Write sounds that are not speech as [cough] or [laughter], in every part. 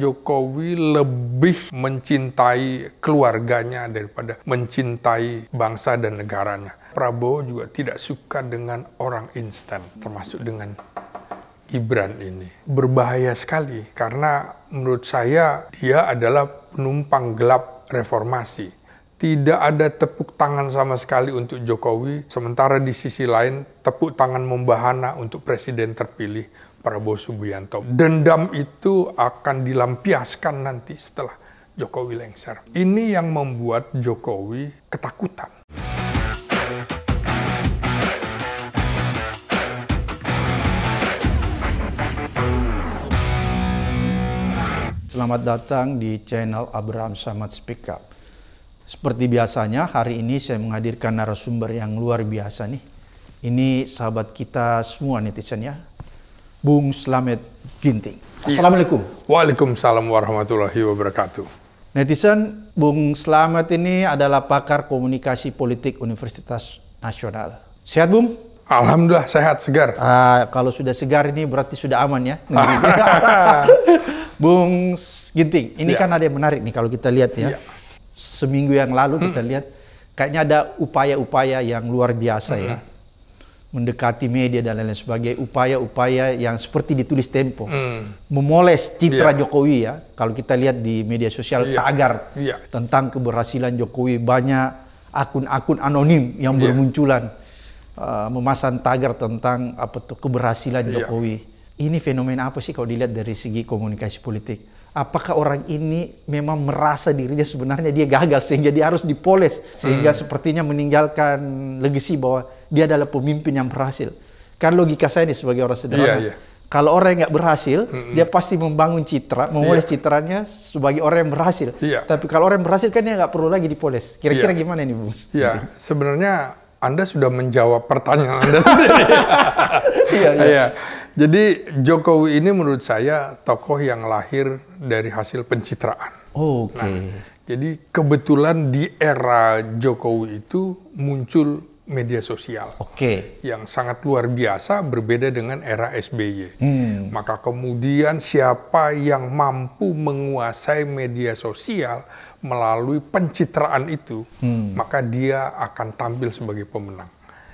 Jokowi lebih mencintai keluarganya daripada mencintai bangsa dan negaranya. Prabowo juga tidak suka dengan orang instan, termasuk dengan Gibran ini. Berbahaya sekali karena menurut saya dia adalah penumpang gelap reformasi. Tidak ada tepuk tangan sama sekali untuk Jokowi, sementara di sisi lain tepuk tangan membahana untuk presiden terpilih Prabowo Subianto. Dendam itu akan dilampiaskan nanti setelah Jokowi lengser. Ini yang membuat Jokowi ketakutan. Selamat datang di channel Abraham Samad Speak Up. Seperti biasanya, hari ini saya menghadirkan narasumber yang luar biasa nih. Ini sahabat kita semua netizen ya, Bung Slamet Ginting. Iya. Assalamualaikum. Waalaikumsalam warahmatullahi wabarakatuh. Netizen, Bung Slamet ini adalah pakar komunikasi politik Universitas Nasional. Sehat, Bung? Alhamdulillah sehat segar. Uh, kalau sudah segar ini berarti sudah aman ya. [laughs] [laughs] Bung Ginting, ini ya. kan ada yang menarik nih kalau kita lihat ya. ya. Seminggu yang lalu hmm. kita lihat kayaknya ada upaya-upaya yang luar biasa ya. hmm. ya mendekati media dan lain-lain sebagai upaya-upaya yang seperti ditulis Tempo mm. memoles citra yeah. Jokowi ya kalau kita lihat di media sosial yeah. tagar yeah. tentang keberhasilan Jokowi banyak akun-akun anonim yang yeah. bermunculan uh, memasang tagar tentang apa tuh keberhasilan yeah. Jokowi ini fenomena apa sih kalau dilihat dari segi komunikasi politik apakah orang ini memang merasa dirinya sebenarnya dia gagal sehingga dia harus dipoles sehingga hmm. sepertinya meninggalkan legasi bahwa dia adalah pemimpin yang berhasil kan logika saya ini sebagai orang sederhana yeah, yeah. kalau orang yang gak berhasil hmm. dia pasti membangun citra memoles yeah. citranya sebagai orang yang berhasil yeah. tapi kalau orang yang berhasil kan dia nggak perlu lagi dipoles kira-kira yeah. gimana ini, bung? Iya sebenarnya anda sudah menjawab pertanyaan Anda [laughs] sendiri. Iya, iya. iya. Jadi Jokowi ini menurut saya tokoh yang lahir dari hasil pencitraan. Oh, Oke. Okay. Nah, jadi kebetulan di era Jokowi itu muncul media sosial. Oke. Okay. Yang sangat luar biasa berbeda dengan era SBY. Hmm. Maka kemudian siapa yang mampu menguasai media sosial melalui pencitraan itu, hmm. maka dia akan tampil sebagai pemenang.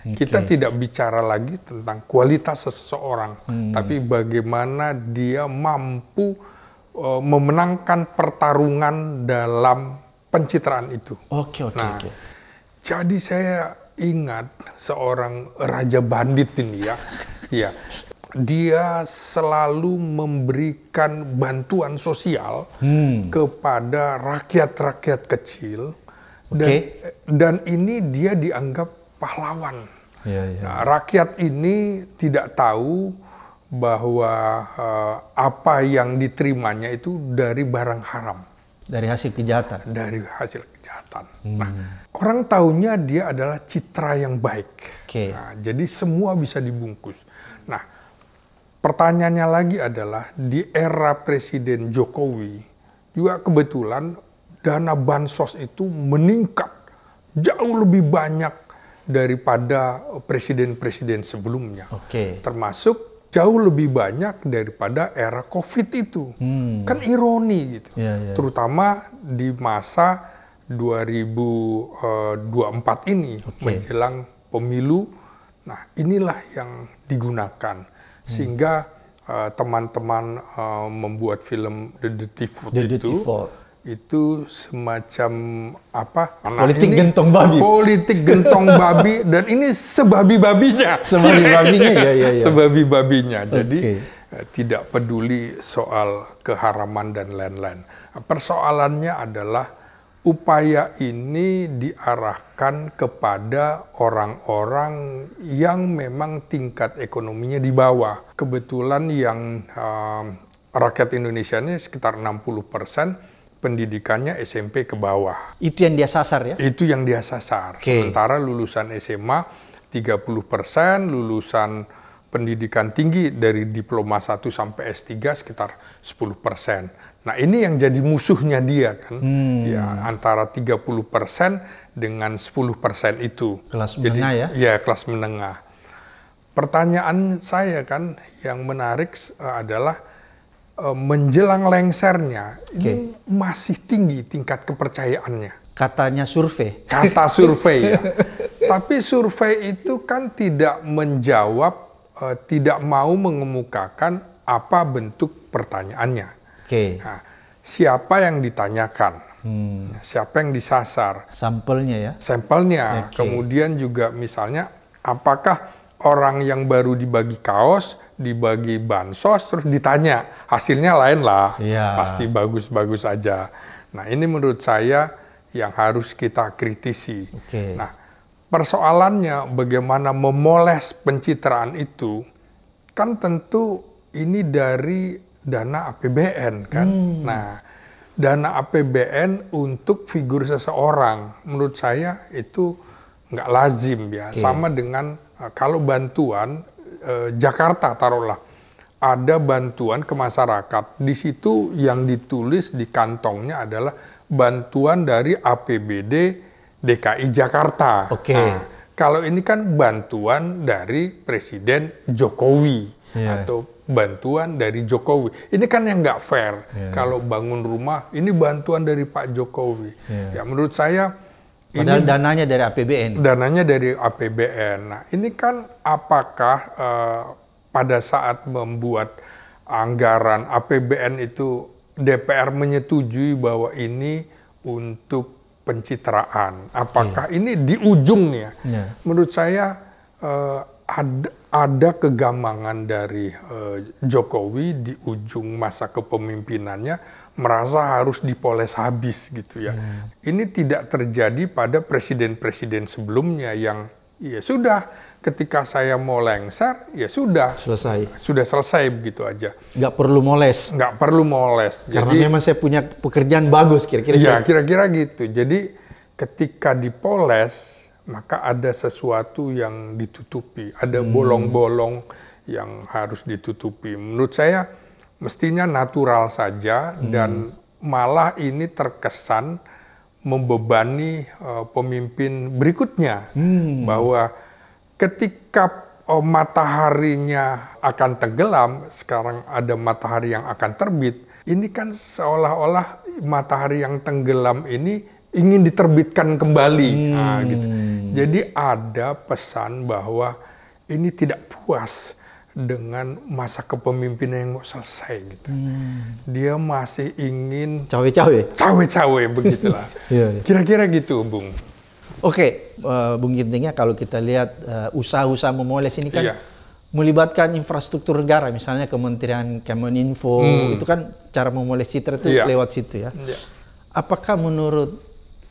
Okay. Kita tidak bicara lagi tentang kualitas seseorang, hmm. tapi bagaimana dia mampu uh, memenangkan pertarungan dalam pencitraan itu. Oke, okay, oke, okay, nah, oke. Okay. Jadi saya ingat seorang raja bandit ini ya. [laughs] ya. Dia selalu memberikan bantuan sosial hmm. kepada rakyat-rakyat kecil dan dan ini dia dianggap pahlawan. Ya, ya. Nah, rakyat ini tidak tahu bahwa uh, apa yang diterimanya itu dari barang haram. Dari hasil kejahatan. Dari hasil kejahatan. Hmm. Nah, orang tahunya dia adalah citra yang baik. Okay. Nah, jadi semua bisa dibungkus. Nah, pertanyaannya lagi adalah di era Presiden Jokowi juga kebetulan dana bansos itu meningkat jauh lebih banyak daripada presiden-presiden sebelumnya. Oke. Okay. Termasuk jauh lebih banyak daripada era Covid itu. Hmm. Kan ironi gitu. Yeah, yeah. Terutama di masa 2024 eh, ini okay. menjelang pemilu. Nah, inilah yang digunakan hmm. sehingga eh, teman-teman uh, uh, membuat film The Detective The itu itu semacam apa? anak politik ini gentong babi. Politik gentong babi [laughs] dan ini sebabi babinya. Sebabi [laughs] babinya ya ya ya. Sebabi babinya. Jadi okay. Eh, tidak peduli soal keharaman dan lain-lain. Persoalannya adalah upaya ini diarahkan kepada orang-orang yang memang tingkat ekonominya di bawah. Kebetulan yang um, rakyat Indonesia ini sekitar 60 persen pendidikannya SMP ke bawah. Itu yang dia sasar ya? Itu yang dia sasar. Okay. Sementara lulusan SMA 30 persen, lulusan pendidikan tinggi dari diploma 1 sampai S3 sekitar 10 persen. Nah ini yang jadi musuhnya dia kan, hmm. ya antara 30 persen dengan 10 persen itu. Kelas jadi, menengah ya? Iya, kelas menengah. Pertanyaan saya kan yang menarik eh, adalah Eh, menjelang lengsernya okay. ini masih tinggi tingkat kepercayaannya. Katanya survei. Kata [laughs] survei ya. Tapi survei itu kan tidak menjawab, uh, tidak mau mengemukakan apa bentuk pertanyaannya. Oke. Okay. Nah, siapa yang ditanyakan? Hmm. Ya, siapa yang disasar? Sampelnya ya. Sampelnya. Okay. Kemudian juga misalnya apakah orang yang baru dibagi kaos dibagi bansos terus ditanya hasilnya lain lah ya. pasti bagus-bagus aja nah ini menurut saya yang harus kita kritisi okay. nah persoalannya bagaimana memoles pencitraan itu kan tentu ini dari dana APBN kan hmm. nah dana APBN untuk figur seseorang menurut saya itu nggak lazim ya okay. sama dengan eh, kalau bantuan Eh, Jakarta taruhlah ada bantuan ke masyarakat. Di situ yang ditulis di kantongnya adalah bantuan dari APBD DKI Jakarta. Oke. Okay. Nah, kalau ini kan bantuan dari Presiden Jokowi yeah. atau bantuan dari Jokowi. Ini kan yang nggak fair. Yeah. Kalau bangun rumah ini bantuan dari Pak Jokowi. Yeah. Ya menurut saya Padahal dananya dari APBN. Dananya dari APBN. Nah, ini kan apakah uh, pada saat membuat anggaran APBN itu DPR menyetujui bahwa ini untuk pencitraan. Apakah okay. Iya. ini di ujungnya? Yeah. Menurut saya uh, eh, ada ada kegamangan dari uh, Jokowi di ujung masa kepemimpinannya merasa harus dipoles habis gitu ya. Hmm. Ini tidak terjadi pada presiden-presiden sebelumnya yang ya sudah ketika saya mau lengser ya sudah selesai sudah selesai begitu aja nggak perlu moles nggak perlu moles karena jadi, memang saya punya pekerjaan bagus kira-kira ya kira-kira gitu jadi ketika dipoles maka ada sesuatu yang ditutupi ada hmm. bolong-bolong hmm. yang harus ditutupi menurut saya mestinya natural saja hmm. dan malah ini terkesan membebani uh, pemimpin berikutnya hmm. bahwa ketika uh, mataharinya akan tenggelam, sekarang ada matahari yang akan terbit. Ini kan seolah-olah matahari yang tenggelam ini ingin diterbitkan kembali. Hmm. Nah, gitu. Hmm. Jadi ada pesan bahwa ini tidak puas dengan masa kepemimpinan yang mau selesai gitu. Hmm. Dia masih ingin cawe-cawe. Cawe-cawe [laughs] begitulah. yeah, iya. Kira-kira gitu, Bung. Oke, okay. uh, eh, Bung Gintingnya kalau kita lihat eh, usaha-usaha memoles ini kan yeah. melibatkan infrastruktur negara, misalnya Kementerian Kemeninfo, hmm. itu kan cara memoles citra itu yeah. lewat situ ya. Yeah. Apakah menurut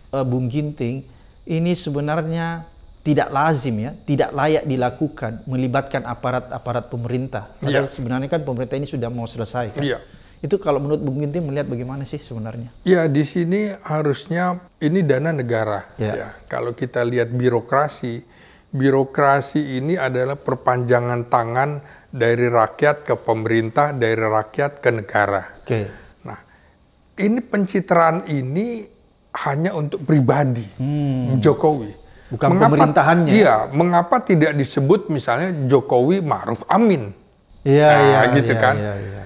uh, Bung Ginting ini sebenarnya tidak lazim ya, tidak layak dilakukan melibatkan aparat-aparat pemerintah. Ya. sebenarnya kan pemerintah ini sudah mau selesai kan. Ya. Itu kalau menurut Bung Ginti melihat bagaimana sih sebenarnya? Ya di sini harusnya ini dana negara. Ya. ya. Kalau kita lihat birokrasi, birokrasi ini adalah perpanjangan tangan dari rakyat ke pemerintah, dari rakyat ke negara. Oke. Okay. Nah, ini pencitraan ini hanya untuk pribadi hmm. Jokowi bukan mengapa, pemerintahannya. Iya, mengapa tidak disebut misalnya Jokowi Maruf Amin? Iya, nah, iya, gitu iya, kan. Iya, iya.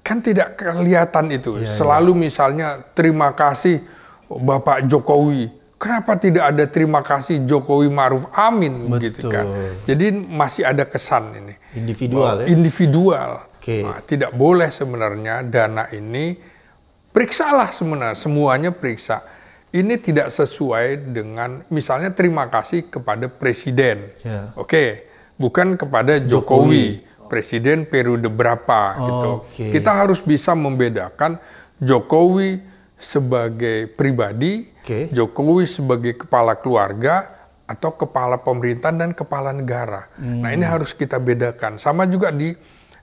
Kan tidak kelihatan itu. Iya, iya. Selalu iya. misalnya terima kasih Bapak Jokowi. Kenapa tidak ada terima kasih Jokowi Maruf Amin Betul. gitu kan? Jadi masih ada kesan ini. Individual oh, ya. Individual. Okay. Nah, tidak boleh sebenarnya dana ini periksalah sebenarnya semuanya periksa ini tidak sesuai dengan misalnya terima kasih kepada presiden, yeah. oke, okay. bukan kepada Jokowi, Jokowi. presiden periode berapa oh, gitu. Okay. Kita harus bisa membedakan Jokowi sebagai pribadi, okay. Jokowi sebagai kepala keluarga atau kepala pemerintahan dan kepala negara. Hmm. Nah ini hmm. harus kita bedakan. Sama juga di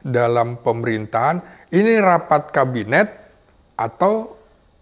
dalam pemerintahan, ini rapat kabinet atau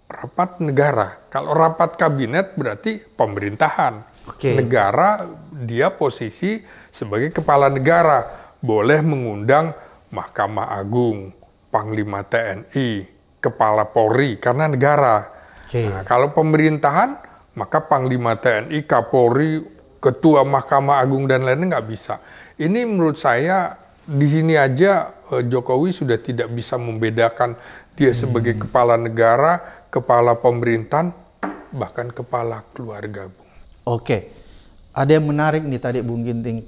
rapat negara. Kalau rapat kabinet berarti pemerintahan. Okay. Negara dia posisi sebagai kepala negara boleh mengundang Mahkamah Agung, Panglima TNI, Kepala Polri karena negara. Okay. Nah, kalau pemerintahan maka Panglima TNI, Kapolri, Ketua Mahkamah Agung dan lainnya nggak bisa. Ini menurut saya di sini aja eh, Jokowi sudah tidak bisa membedakan dia sebagai hmm. kepala negara kepala pemerintahan, bahkan kepala keluarga, Bung. Oke. Ada yang menarik nih tadi Bung Ginting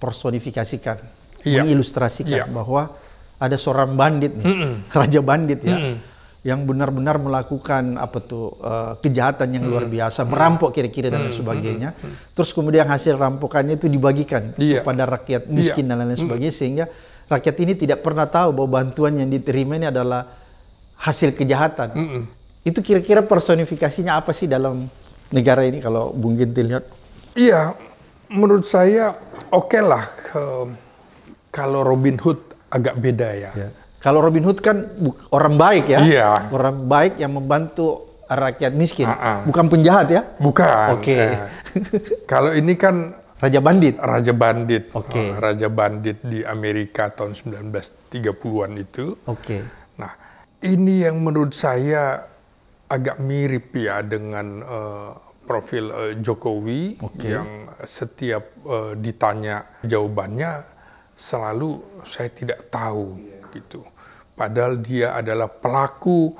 personifikasikan, iya. mengilustrasikan iya. bahwa ada seorang bandit nih, mm -mm. [laughs] raja bandit ya. Mm -mm yang benar-benar melakukan apa tuh uh, kejahatan yang hmm. luar biasa, merampok kira-kira dan lain sebagainya. Hmm. Terus kemudian hasil rampokannya itu dibagikan yeah. kepada rakyat miskin yeah. dan lain iya. mm. sebagainya sehingga rakyat ini tidak pernah tahu bahwa bantuan yang diterima ini adalah hasil kejahatan. Itu kira-kira personifikasinya apa sih dalam negara ini kalau Bung Gintil lihat? Iya, menurut saya oke okay lah ke, eh, kalau Robin Hood agak beda ya. ya. Kalau Robin Hood kan orang baik ya, ya. orang baik yang membantu rakyat miskin, A ah, -a. Ah. bukan penjahat ya? Bukan. Oke. Okay. Eh. kalau ini kan Raja Bandit. Raja Bandit. Oke. Okay. Eh, Raja Bandit di Amerika tahun 1930-an itu. Oke. Okay. Nah, ini yang menurut saya agak mirip ya dengan uh, profil uh, Jokowi okay. yang setiap uh, ditanya jawabannya selalu saya tidak tahu gitu. Padahal dia adalah pelaku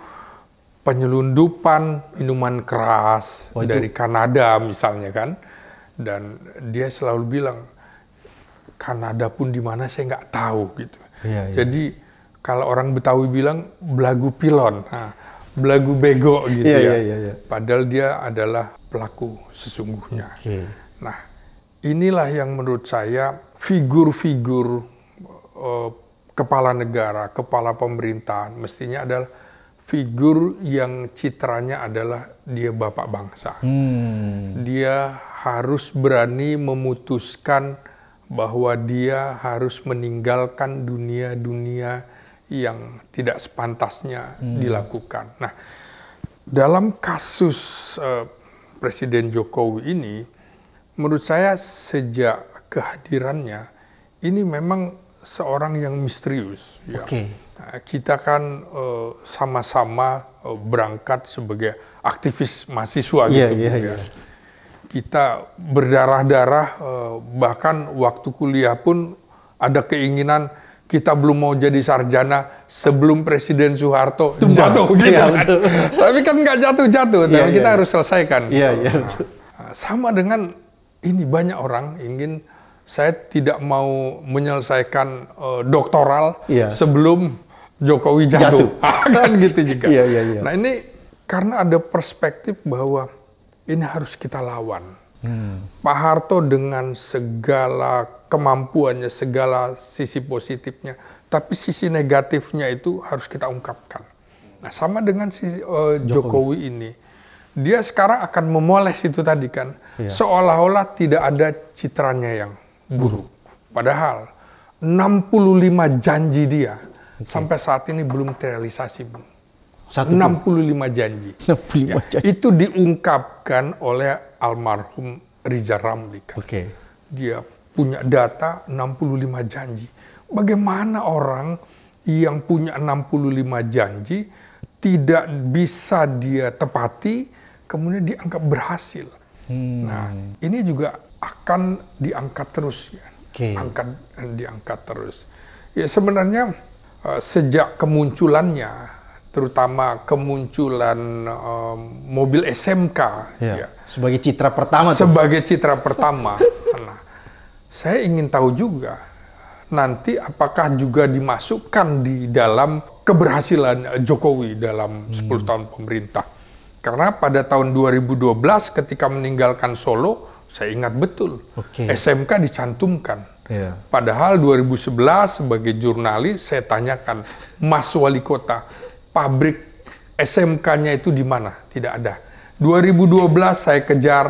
penyelundupan minuman keras oh, dari Kanada misalnya kan. Dan dia selalu bilang Kanada pun di mana saya nggak tahu gitu. Iya, iya. Jadi kalau orang Betawi bilang belagu pilon. Nah, belagu bego gitu yeah, ya. Yeah, yeah, yeah. Padahal dia adalah pelaku sesungguhnya. Okay. Nah, inilah yang menurut saya figur-figur uh, kepala negara, kepala pemerintahan mestinya adalah figur yang citranya adalah dia bapak bangsa. Hmm. Dia harus berani memutuskan bahwa dia harus meninggalkan dunia-dunia yang tidak sepantasnya hmm. dilakukan. Nah, dalam kasus uh, Presiden Jokowi ini, menurut saya sejak kehadirannya ini memang seorang yang misterius. Ya. Okay. Nah, kita kan eh, sama-sama uh, uh, berangkat sebagai aktivis mahasiswa yeah, gitu. Yeah, iya. ya. yeah. Kita berdarah-darah, uh, bahkan waktu kuliah pun ada keinginan kita belum mau jadi sarjana sebelum Presiden Soeharto Tum jatuh gitu ya, betul. tapi kan nggak jatuh-jatuh, ya, tapi iya, kita ya. harus selesaikan. Iya, ya, betul. Nah, sama dengan ini banyak orang ingin saya tidak mau menyelesaikan uh, doktoral ya. sebelum Jokowi jatuh. jatuh. [laughs] Ah, kan gitu juga. Iya, iya, ya. Nah ini karena ada perspektif bahwa ini harus kita lawan. Hmm. Pak Harto dengan segala kemampuannya, segala sisi positifnya. Tapi sisi negatifnya itu harus kita ungkapkan. Nah, sama dengan sisi uh, eh, Jokowi. Jokowi ini, dia sekarang akan memoles itu tadi kan, ya. seolah-olah tidak ada citranya yang buruk. Padahal 65 janji dia okay. sampai saat ini belum terrealisasi, Bung. 65 janji. 65 ya, janji. Itu diungkapkan oleh almarhum Riza Ramli kan. Okay. Dia punya data 65 janji. Bagaimana orang yang punya 65 janji tidak bisa dia tepati, kemudian dianggap berhasil. Hmm. Nah, ini juga akan diangkat terus ya. Okay. Angkat diangkat terus. Ya sebenarnya eh, sejak kemunculannya terutama kemunculan um, mobil SMK yeah. ya. sebagai citra pertama sebagai tuh. citra pertama [laughs] saya ingin tahu juga nanti apakah juga dimasukkan di dalam keberhasilan eh, Jokowi dalam 10 hmm. tahun pemerintah. Karena pada tahun 2012 ketika meninggalkan Solo, saya ingat betul okay. SMK dicantumkan. Yeah. Padahal 2011 sebagai jurnalis saya tanyakan Mas Wali Kota, pabrik SMK-nya itu di mana? Tidak ada. 2012 saya kejar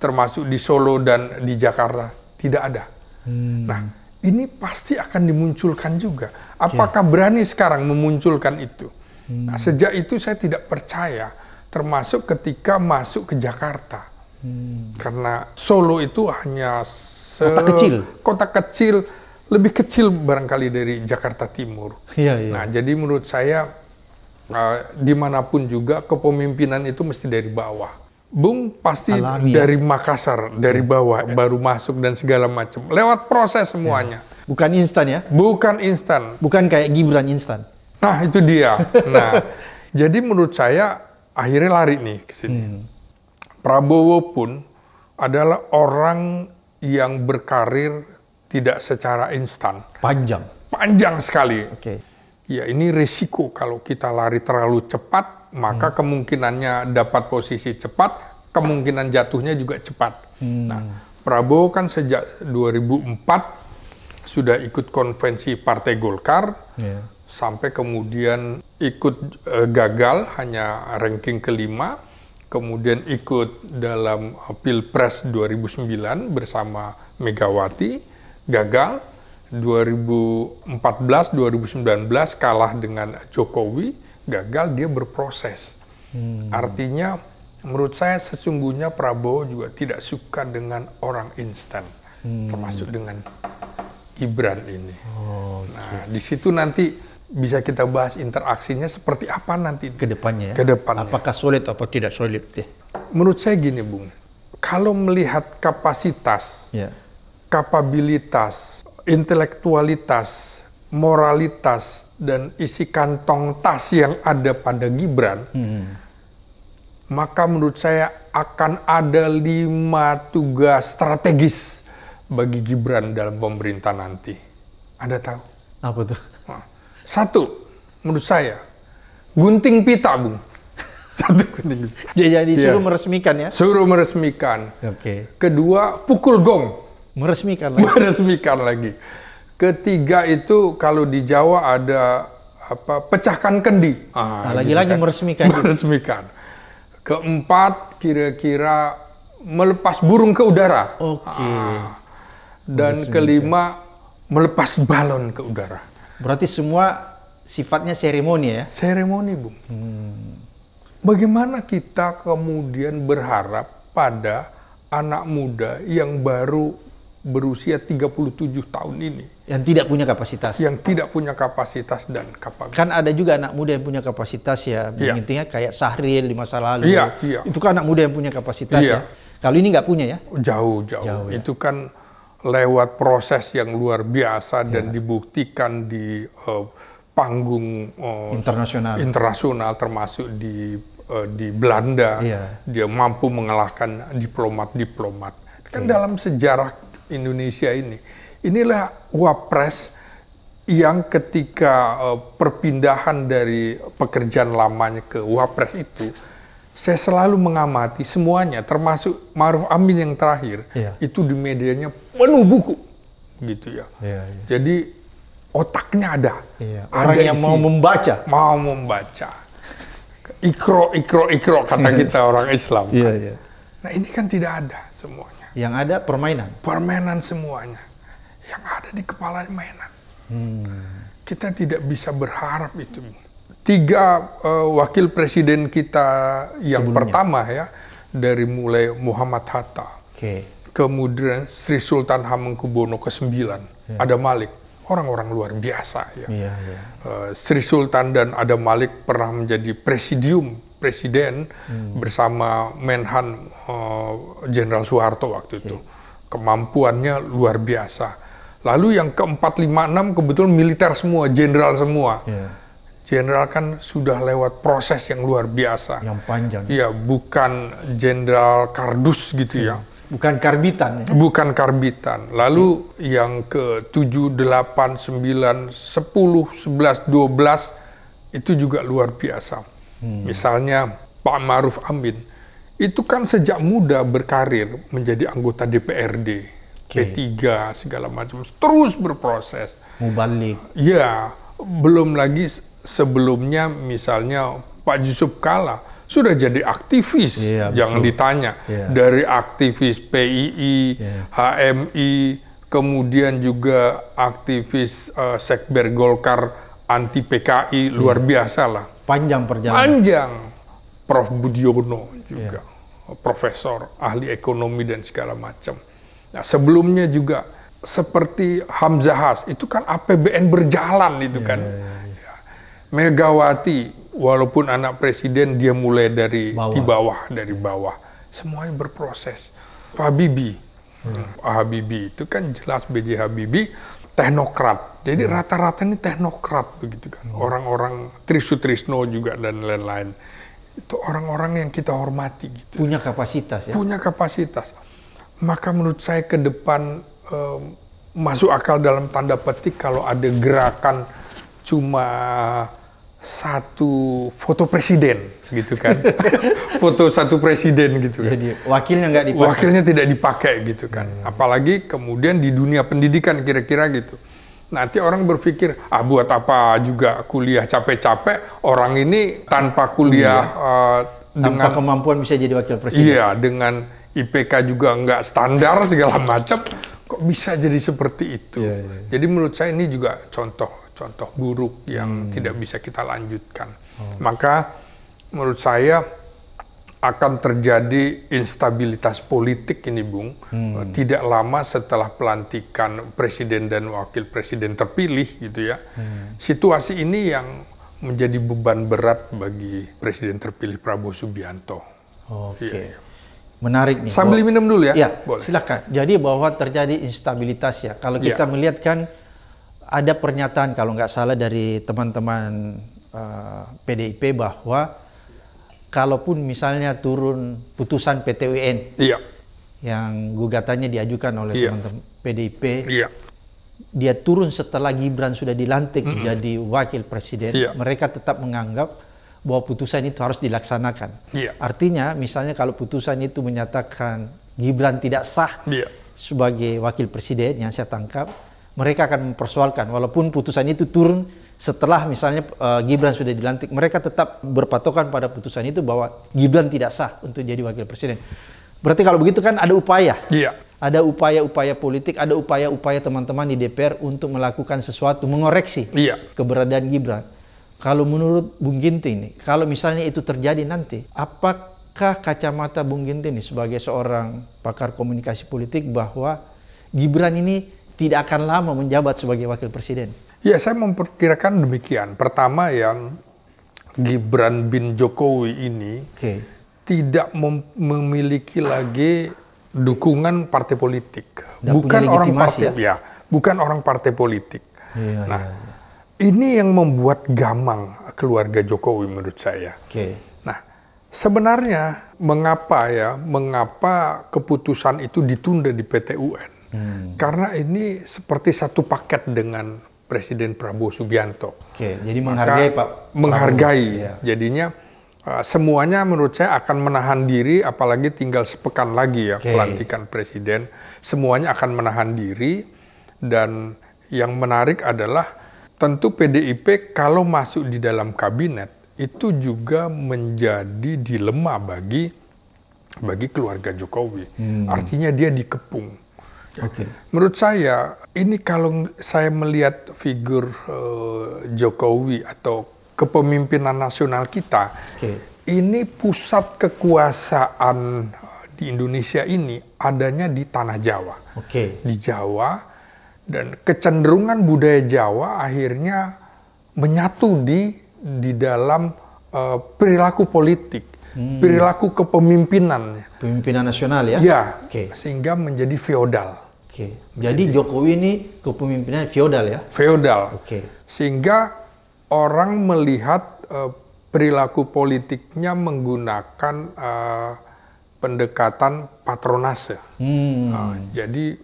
termasuk di Solo dan di Jakarta tidak ada. Hmm. Nah, ini pasti akan dimunculkan juga. Iya. Apakah yeah. berani sekarang memunculkan itu? Hmm. Nah, sejak itu saya tidak percaya, termasuk ketika masuk ke Jakarta. Hmm. Karena Solo itu hanya kota kecil. Kota kecil lebih kecil barangkali dari Jakarta Timur. Iya, iya. Nah, jadi menurut saya uh, dimanapun juga kepemimpinan itu mesti dari bawah. Bung pasti Alami, ya. dari Makassar, dari ya. bawah, ya. baru masuk dan segala macam. Lewat proses semuanya. Ya. Bukan instan ya? Bukan instan. Bukan kayak Gibran instan. Nah itu dia. [laughs] Nah, jadi menurut saya akhirnya lari nih ke sini. Hmm. Prabowo pun adalah orang yang berkarir tidak secara instan. Panjang. Panjang sekali. Oke. Okay. Ya ini risiko kalau kita lari terlalu cepat maka hmm. kemungkinannya dapat posisi cepat, kemungkinan jatuhnya juga cepat. Hmm. Nah, Prabowo kan sejak 2004 sudah ikut konvensi Partai Golkar, yeah. sampai kemudian ikut uh, gagal hanya ranking kelima, kemudian ikut dalam eh, Pilpres 2009 bersama Megawati, gagal. 2014 2019 kalah dengan Jokowi gagal dia berproses. Hmm. Artinya menurut saya sesungguhnya Prabowo juga tidak suka dengan orang instan, hmm. termasuk dengan Gibran ini. Oh, okay. Nah di situ nanti bisa kita bahas interaksinya seperti apa nanti ke depannya. Ya? Ke Apakah solid atau tidak solid? Ya. Menurut saya gini, Bung. Kalau melihat kapasitas, yeah. kapabilitas, intelektualitas moralitas dan isi kantong tas yang ada pada Gibran, hmm. maka menurut saya akan ada lima tugas strategis bagi Gibran dalam pemerintah nanti. Anda tahu? Apa tuh? Nah, satu, menurut saya, gunting pita, Bung. [laughs] Satu gunting pita. Jadi iya. suruh yeah. meresmikan ya? Suruh meresmikan. Oke. Okay. Kedua, pukul gong. Meresmikan lagi. Meresmikan lagi. Ketiga itu kalau di Jawa ada apa pecahkan kendi. Ah, ah, gitu lagi lagi-lagi gitu kan. meresmikan. Meresmikan. Keempat kira-kira melepas burung ke udara. Oke. Ah, dan kelima melepas balon ke udara. Berarti semua sifatnya seremoni ya? Seremoni, bu. Hmm. Bagaimana kita kemudian berharap pada anak muda yang baru berusia 37 tahun ini yang tidak punya kapasitas yang tidak punya kapasitas dan kapabilitas kan ada juga anak muda yang punya kapasitas ya yeah. intinya kayak Sahril di masa lalu yeah, yeah. itu kan anak muda yang punya kapasitas yeah. ya kalau ini nggak punya ya jauh jauh, jauh ya. itu kan lewat proses yang luar biasa yeah. dan iya. dibuktikan di uh, panggung uh, internasional internasional termasuk di eh, di Belanda yeah. dia mampu mengalahkan diplomat-diplomat kan yeah. dalam sejarah Indonesia ini. Inilah wapres yang ketika eh, perpindahan dari pekerjaan lamanya ke wapres itu, saya selalu mengamati semuanya, termasuk Maruf Amin yang terakhir, iya. itu di medianya penuh buku, gitu ya. Iya, iya. Jadi otaknya ada, iya. orang ada yang isi, mau membaca, mau membaca. Ikro, ikro, ikro kata iya. kita orang Islam. Kan. Iya, iya. Nah ini kan tidak ada semuanya. Yang ada permainan. Permainan semuanya. Yang ada di kepala mainan. Hmm. Kita tidak bisa berharap itu. Tiga uh, wakil presiden kita yang Sebelumnya. pertama ya dari mulai Muhammad Hatta. Okay. Kemudian Sri Sultan Hamengkubuwono ke-9 yeah. ada Malik orang-orang luar biasa ya. Yeah, yeah. Uh, Sri Sultan dan ada Malik pernah menjadi presidium presiden hmm. bersama Menhan eh, Jenderal uh, Soeharto waktu okay. itu. Kemampuannya luar biasa. Lalu yang keempat lima enam kebetulan militer semua, jenderal semua. Iya. Jenderal yeah. kan sudah lewat proses yang luar biasa. Yang panjang. Iya, bukan jenderal kardus gitu yeah. ya. Bukan karbitan. Ya? Bukan karbitan. Lalu yeah. yang ke tujuh delapan sembilan sepuluh sebelas dua belas itu juga luar biasa. Hmm. Misalnya Pak Maruf Amin, itu kan sejak muda berkarir menjadi anggota DPRD, okay. P3, segala macam, terus berproses. Mubalik. Ya, belum lagi sebelumnya misalnya Pak Yusuf Kala sudah jadi aktivis, yeah, iya, jangan betul. ditanya. Yeah. Dari aktivis PII, yeah. HMI, kemudian juga aktivis uh, Sekber Golkar anti PKI, luar hmm. biasa lah Panjang perjalanan. Panjang. Prof Budiono juga. Yeah. Profesor, ahli ekonomi dan segala macam. Nah sebelumnya juga seperti Hamzahas, itu kan APBN berjalan itu yeah, kan. Yeah, iya. yeah. Megawati, walaupun anak presiden dia mulai dari bawah. di bawah, dari bawah. Semuanya berproses. Habibie, hmm. Habibie itu kan jelas BJ Habibie teknokrat. Jadi rata hmm. rata-rata ini teknokrat begitu kan. orang hmm. Orang-orang Trisutrisno juga dan lain-lain. Itu orang-orang yang kita hormati gitu. Punya kapasitas ya. Punya kapasitas. Maka menurut saya ke depan um, masuk akal dalam tanda petik kalau ada gerakan cuma satu foto presiden gitu kan [laughs] foto satu presiden gitu kan Jadi, wakilnya nggak dipakai wakilnya tidak dipakai gitu kan hmm. apalagi kemudian di dunia pendidikan kira-kira gitu nanti orang berpikir ah buat apa juga kuliah capek-capek orang ini tanpa kuliah hmm. uh, dengan tanpa kemampuan bisa jadi wakil presiden iya dengan IPK juga nggak standar segala macam kok bisa jadi seperti itu iya, iya. jadi menurut saya ini juga contoh contoh buruk yang hmm. tidak bisa kita lanjutkan. Hmm. Maka menurut saya akan terjadi instabilitas politik ini, Bung. Hmm. Eh, tidak lama setelah pelantikan presiden dan wakil presiden terpilih, gitu ya. Hmm. Situasi ini yang menjadi beban berat bagi presiden terpilih Prabowo Subianto. Oke. Okay. Ya, iya. Menarik nih. Sambil minum dulu ya. Iya, silakan. Jadi bahwa terjadi instabilitas ya. Kalau iya. kita ya. melihat kan ada pernyataan kalau nggak salah dari teman-teman uh, eh, PDIP bahwa kalaupun misalnya turun putusan PT iya. yang gugatannya diajukan oleh iya. teman-teman PDIP, iya. dia turun setelah Gibran sudah dilantik mm -hmm. jadi wakil presiden, iya. mereka tetap menganggap bahwa putusan itu harus dilaksanakan. Iya. Artinya, misalnya kalau putusan itu menyatakan Gibran tidak sah iya. sebagai wakil presiden yang saya tangkap, mereka akan mempersoalkan walaupun putusan itu turun setelah misalnya uh, Gibran sudah dilantik mereka tetap berpatokan pada putusan itu bahwa Gibran tidak sah untuk jadi wakil presiden. Berarti kalau begitu kan ada upaya. Iya. Ada upaya-upaya politik, ada upaya-upaya teman-teman di DPR untuk melakukan sesuatu mengoreksi iya. keberadaan Gibran. Kalau menurut Bung Ginting nih, kalau misalnya itu terjadi nanti, apakah kacamata Bung Ginting nih sebagai seorang pakar komunikasi politik bahwa Gibran ini tidak akan lama menjabat sebagai wakil presiden? Ya, saya memperkirakan demikian. Pertama yang Gibran bin Jokowi ini okay. tidak mem memiliki lagi dukungan partai politik. Dan bukan orang partai ya? ya, bukan orang partai politik. Ya, nah, ya, ini yang membuat gamang keluarga Jokowi menurut saya. Okay. Nah, sebenarnya mengapa ya, mengapa keputusan itu ditunda di PTUN? Hmm. Karena ini seperti satu paket dengan Presiden Prabowo Subianto. Oke, jadi menghargai Maka, Pak. Prabowo. Menghargai. Ya. Jadinya uh, semuanya menurut saya akan menahan diri apalagi tinggal sepekan lagi ya okay. pelantikan presiden. Semuanya akan menahan diri dan yang menarik adalah tentu PDIP kalau masuk di dalam kabinet itu juga menjadi dilema bagi bagi keluarga Jokowi. Hmm. Artinya dia dikepung. Okay. Menurut saya ini kalau saya melihat figur uh, Jokowi atau kepemimpinan nasional kita, okay. ini pusat kekuasaan di Indonesia ini adanya di tanah Jawa. Okay. Di Jawa dan kecenderungan budaya Jawa akhirnya menyatu di di dalam uh, perilaku politik hmm. perilaku kepemimpinan. Pemimpinan nasional ya? Ya, okay. sehingga menjadi feodal. Oke. Okay. Jadi, Jadi Jokowi ini kepemimpinan feodal ya? Feodal. Oke. Okay. Sehingga orang melihat uh, perilaku politiknya menggunakan uh, pendekatan patronase. Hmm. Uh, jadi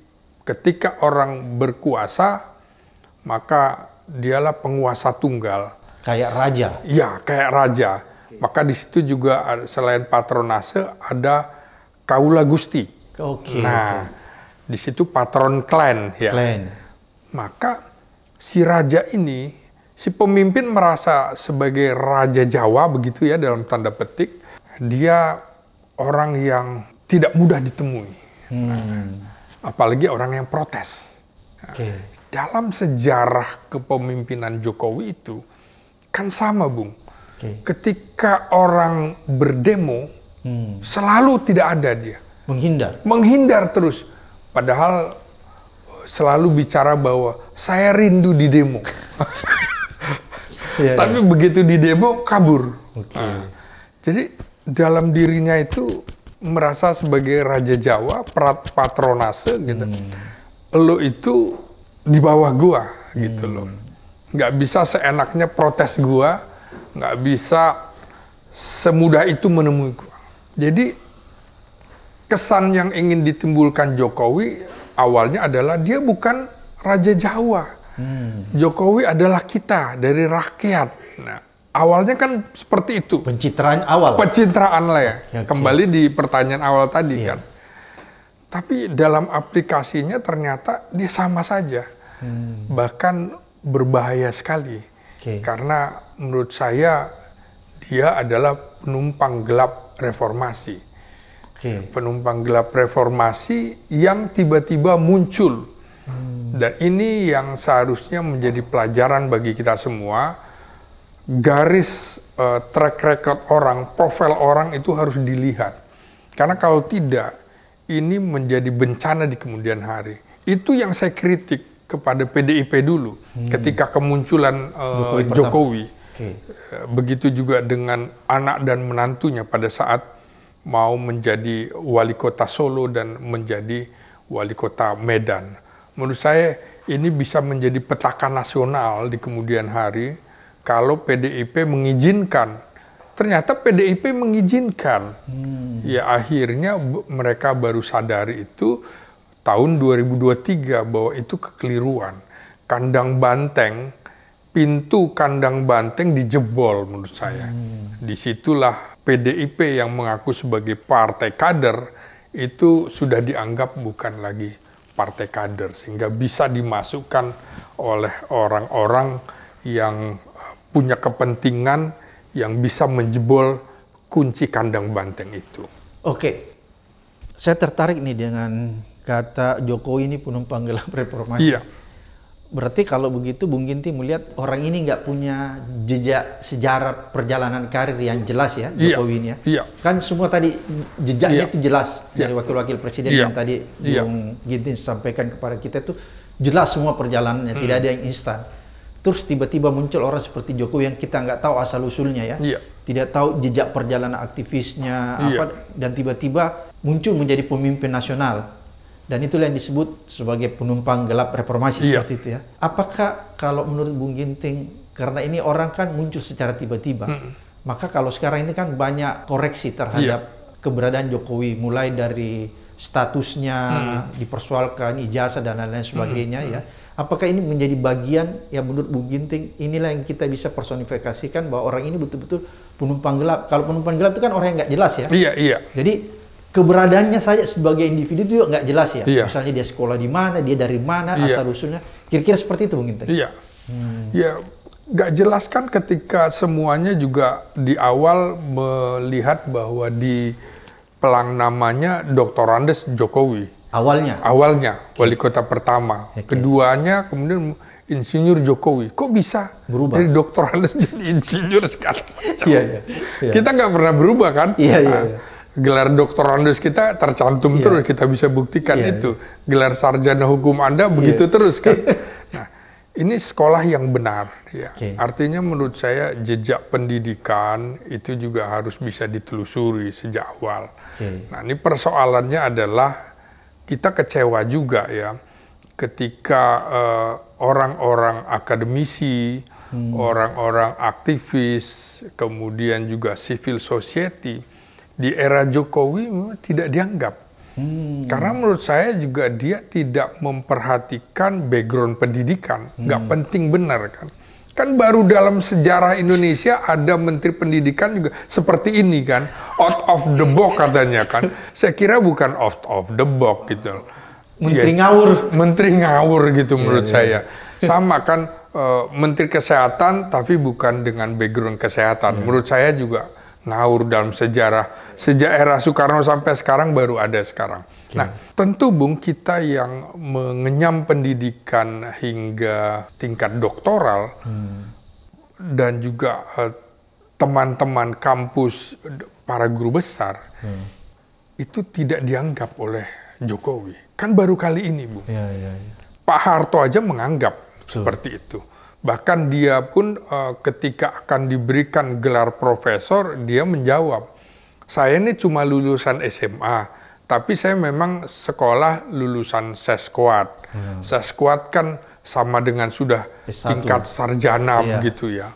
ketika orang berkuasa maka dialah penguasa tunggal. Kayak raja. Iya, kayak raja maka di situ juga selain patronase ada kaula gusti. Oke. Okay, nah, di situ patron klan ya. Klan. Maka si raja ini, si pemimpin merasa sebagai raja Jawa begitu ya dalam tanda petik, dia orang yang tidak mudah ditemui. Hmm. apalagi orang yang protes. Nah, okay. Dalam sejarah kepemimpinan Jokowi itu kan sama, Bung Okay. Ketika orang berdemo, hmm. selalu tidak ada dia. Menghindar. Menghindar terus. Padahal selalu bicara bahwa saya rindu di demo. [laughs] yeah, iya. Tapi yeah. begitu di demo kabur. Okay. Nah, jadi dalam dirinya itu merasa sebagai raja Jawa, patronase gitu. Hmm. Lo itu di bawah gua gitu hmm. loh. Nggak bisa seenaknya protes gua nggak bisa semudah itu menemui gua. Jadi kesan yang ingin ditimbulkan Jokowi awalnya adalah dia bukan Raja Jawa. Hmm. Jokowi adalah kita dari rakyat. Nah, awalnya kan seperti itu. Pencitraan awal. Pencitraan lah ya. Okay, okay. Kembali di pertanyaan awal tadi yeah. kan. Tapi dalam aplikasinya ternyata dia sama saja. Hmm. Bahkan berbahaya sekali Okay. Karena menurut saya dia adalah penumpang gelap reformasi. Okay. Penumpang gelap reformasi yang tiba-tiba muncul. Hmm. Dan ini yang seharusnya menjadi pelajaran bagi kita semua. Garis uh, track record orang, profil orang itu harus dilihat. Karena kalau tidak, ini menjadi bencana di kemudian hari. Itu yang saya kritik kepada PDIP dulu hmm. ketika kemunculan uh, Jokowi, Jokowi. Okay. Eh, begitu juga dengan anak dan menantunya pada saat mau menjadi wali kota Solo dan menjadi wali kota Medan. Menurut saya ini bisa menjadi petaka nasional di kemudian hari kalau PDIP mengizinkan. Ternyata PDIP mengizinkan. Hmm. Ya akhirnya mereka baru sadari itu tahun 2023 bahwa itu kekeliruan. Kandang banteng, pintu kandang banteng dijebol menurut saya. Hmm. Disitulah PDIP yang mengaku sebagai partai kader itu sudah dianggap bukan lagi partai kader sehingga bisa dimasukkan oleh orang-orang yang eh, punya kepentingan yang bisa menjebol kunci kandang banteng itu. Oke. Saya tertarik nih dengan kata Jokowi ini penumpang gelap [laughs] reformasi. Iya. Berarti kalau begitu Bung Ginti melihat orang ini nggak punya jejak sejarah perjalanan karir yang jelas ya iya. Jokowi iya, ini ya. Iya. Kan semua tadi jejaknya iya. itu jelas iya. dari wakil-wakil presiden iya. yang tadi iya. Bung Ginti sampaikan kepada kita itu jelas semua perjalanannya hmm. tidak ada yang instan. Terus tiba-tiba muncul orang seperti Jokowi yang kita nggak tahu asal usulnya ya. Iya. Tidak tahu jejak perjalanan aktivisnya iya. apa dan tiba-tiba muncul menjadi pemimpin nasional dan itu yang disebut sebagai penumpang gelap reformasi iya. seperti itu ya. Apakah kalau menurut Bung Ginting, karena ini orang kan muncul secara tiba-tiba, hmm. maka kalau sekarang ini kan banyak koreksi terhadap iya. keberadaan Jokowi, mulai dari statusnya hmm. dipersoalkan, ijazah dan lain-lain sebagainya hmm. ya. Apakah ini menjadi bagian ya menurut Bung Ginting inilah yang kita bisa personifikasikan bahwa orang ini betul-betul penumpang gelap. Kalau penumpang gelap itu kan orang yang nggak jelas ya. Iya, iya. Jadi keberadaannya saja sebagai individu itu nggak jelas ya. Iya. Misalnya dia sekolah di mana, dia dari mana, iya. asal usulnya. Kira-kira seperti itu mungkin. Iya. Hmm. Ya nggak jelas kan ketika semuanya juga di awal melihat bahwa di pelang namanya Andes Jokowi. Awalnya. Awalnya wali kota pertama, okay. keduanya kemudian insinyur Jokowi. Kok bisa berubah dari dokter Andes [laughs] jadi insinyur sekarang? Iya, iya, iya. Kita nggak pernah berubah kan? Iya, iya. Nah, iya gelar doktor honoris kita tercantum yeah. terus kita bisa buktikan yeah. itu gelar sarjana hukum anda iya. begitu terus kan [laughs] nah ini sekolah yang benar ya okay. artinya menurut saya jejak pendidikan itu juga harus bisa ditelusuri sejak awal okay. nah ini persoalannya adalah kita kecewa juga ya ketika eh, orang-orang uh, akademisi hmm. orang-orang hmm. Orang aktivis kemudian juga civil society di era Jokowi tidak dianggap. Hmm. Karena menurut saya juga dia tidak memperhatikan background pendidikan, nggak hmm. penting benar kan. Kan baru dalam sejarah Indonesia ada Menteri Pendidikan juga seperti ini kan, out of the box katanya kan. Saya kira bukan out of the box gitu. Menteri ya, ngawur. Menteri ngawur gitu yeah, menurut yeah. saya. [laughs] Sama kan uh, Menteri Kesehatan tapi bukan dengan background kesehatan. Yeah. Menurut saya juga ngawur dalam sejarah. Sejak era Soekarno sampai sekarang baru ada sekarang. Okay. Nah, tentu Bung kita yang mengenyam pendidikan hingga tingkat doktoral hmm. dan juga eh, teman-teman eh, kampus para guru besar hmm. itu tidak dianggap oleh Jokowi. Kan baru kali ini, Bung. Yeah, yeah, yeah. Pak Harto aja menganggap Betul. seperti itu. Bahkan dia pun uh, ketika akan diberikan gelar profesor, dia menjawab, saya ini cuma lulusan SMA, tapi saya memang sekolah lulusan seskuat. Hmm. Seskuat kan sama dengan sudah S1. tingkat sarjana iya. begitu ya.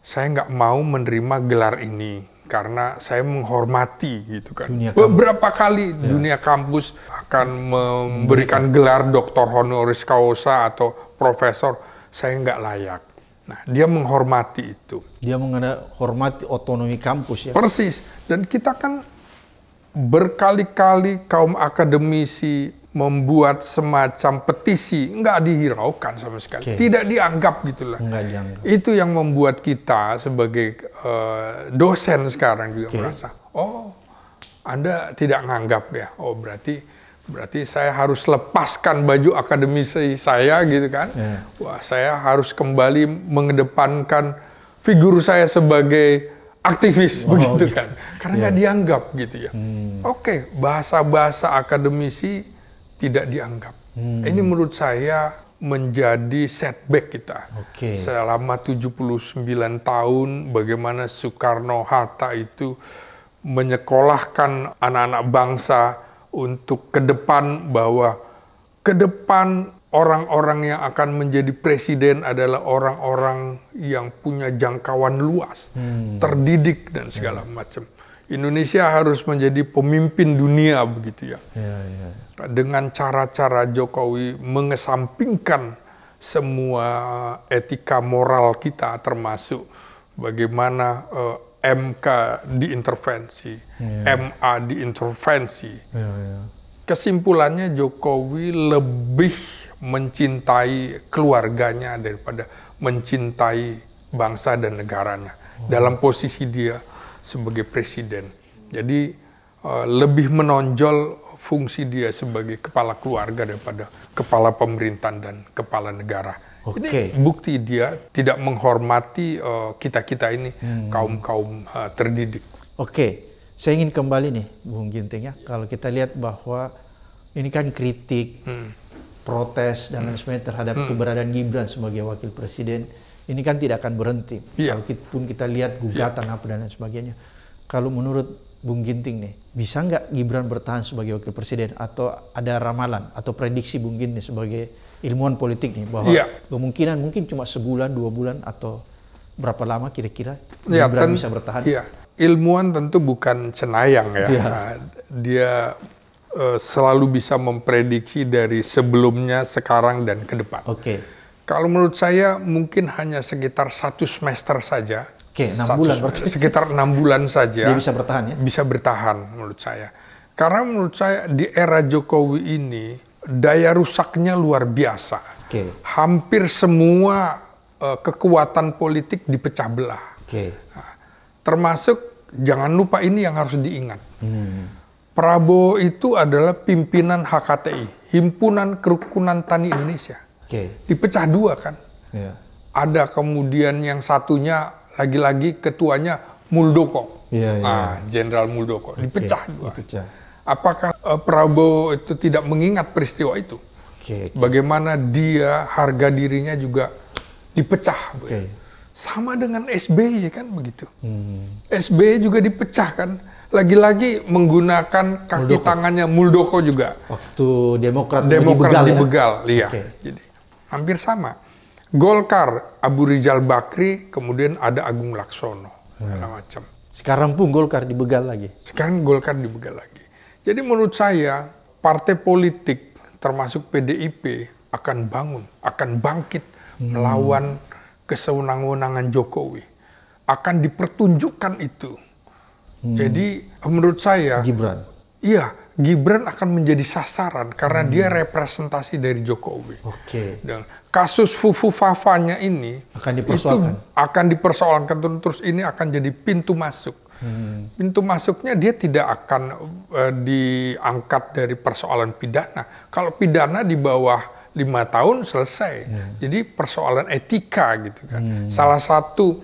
Saya nggak mau menerima gelar ini karena saya menghormati gitu kan. Dunia Beberapa kali ya. dunia kampus akan memberikan gelar doktor honoris causa atau profesor saya nggak layak. Nah, dia menghormati itu. Dia menghormati otonomi kampus ya. Persis. Dan kita kan berkali-kali kaum akademisi membuat semacam petisi nggak dihiraukan sama sekali, okay. tidak dianggap gitulah. Itu yang membuat kita sebagai uh, dosen sekarang juga okay. merasa, oh, anda tidak menganggap ya, oh berarti berarti saya harus lepaskan baju akademisi saya gitu kan. Yeah. Wah, saya harus kembali mengedepankan figur saya sebagai aktivis wow, oh, begitu gitu. kan. Karena nggak yeah. dianggap gitu ya. Hmm. Oke, bahasa-bahasa akademisi tidak dianggap. Hmm. Ini menurut saya menjadi setback kita. Okay. Selama 79 tahun bagaimana Soekarno Hatta itu menyekolahkan anak-anak bangsa untuk ke depan bahwa ke depan orang-orang yang akan menjadi presiden adalah orang-orang yang punya jangkauan luas, hmm. terdidik dan segala yeah. macam. Indonesia harus menjadi pemimpin dunia begitu ya. Yeah, yeah. Dengan cara-cara Jokowi mengesampingkan semua etika moral kita termasuk bagaimana uh, MK diintervensi, yeah. MA diintervensi. Yeah, yeah. Kesimpulannya Jokowi lebih mencintai keluarganya daripada mencintai bangsa dan negaranya oh. dalam posisi dia sebagai presiden. Jadi uh, lebih menonjol fungsi dia sebagai kepala keluarga daripada kepala pemerintahan dan kepala negara. Okay. Ini bukti dia tidak menghormati eh, kita-kita ini, hmm. kaum-kaum uh, terdidik. Oke, okay. saya ingin kembali nih, Bung Ginting ya. Kalau kita lihat bahwa ini kan kritik, hmm. protes, dan lain hmm. sebagainya terhadap hmm. keberadaan Gibran sebagai wakil presiden, ini kan tidak akan berhenti. Yeah. Kalau kita, pun kita lihat iya. gugatan yeah. apa dan lain sebagainya. Kalau menurut Bung Ginting nih, bisa nggak Gibran bertahan sebagai wakil presiden? Atau ada ramalan atau prediksi Bung Ginting sebagai ilmuwan politik nih bahwa ya. kemungkinan mungkin cuma sebulan dua bulan atau berapa lama kira-kira ya, Gibran bisa bertahan? Ya. Ilmuwan tentu bukan cenayang ya, ya. Nah, dia uh, selalu bisa memprediksi dari sebelumnya, sekarang dan ke depan. Oke. Okay. Kalau menurut saya mungkin hanya sekitar satu semester saja. Oke, okay, enam bulan berarti. Sekitar enam bulan saja. Dia bisa bertahan ya? Bisa bertahan menurut saya. Karena menurut saya di era Jokowi ini daya rusaknya luar biasa. Okay. Hampir semua uh, kekuatan politik dipecah belah. Okay. Nah, termasuk jangan lupa ini yang harus diingat. Hmm. Prabowo itu adalah pimpinan HKTI, Himpunan Kerukunan Tani Indonesia. Okay. Dipecah dua kan. Yeah. Ada kemudian yang satunya lagi-lagi ketuanya Muldoko, iya, iya. Ah, Jenderal yeah, yeah. ah, Muldoko. Dipecah okay. dua. Dipecah apakah uh, Prabowo itu tidak mengingat peristiwa itu? Okay, okay. Bagaimana dia harga dirinya juga dipecah. Ya? Okay. Sama dengan SBY kan begitu. Hmm. SBY juga dipecah kan. Lagi-lagi menggunakan kaki Muldoko. tangannya Muldoko juga. Waktu Demokrat, Demokrat ya? dibegal, dibegal ya? iya. Okay. Jadi hampir sama. Golkar, Abu Rizal Bakri, kemudian ada Agung Laksono, hmm. macam. Sekarang pun Golkar dibegal lagi. Sekarang Golkar dibegal lagi. Jadi menurut saya partai politik termasuk PDIP akan bangun, akan bangkit hmm. melawan kesewenang-wenangan Jokowi. Akan dipertunjukkan itu. Hmm. Jadi menurut saya Gibran. Iya, Gibran akan menjadi sasaran karena hmm. dia representasi dari Jokowi. Oke. Okay. kasus fufu fafanya ini akan dipersoalkan. Itu akan dipersoalkan terus ini akan jadi pintu masuk Hmm. Pintu masuknya dia tidak akan uh, diangkat dari persoalan pidana. Kalau pidana di bawah lima tahun selesai. Hmm. Jadi persoalan etika gitu kan. Hmm. Salah satu